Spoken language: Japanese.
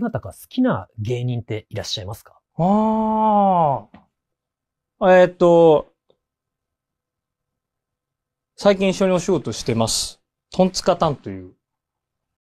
どなたか好きな芸人っていらっしゃいますかああ。えーっと、最近一緒にお仕事してます。トンツカタンという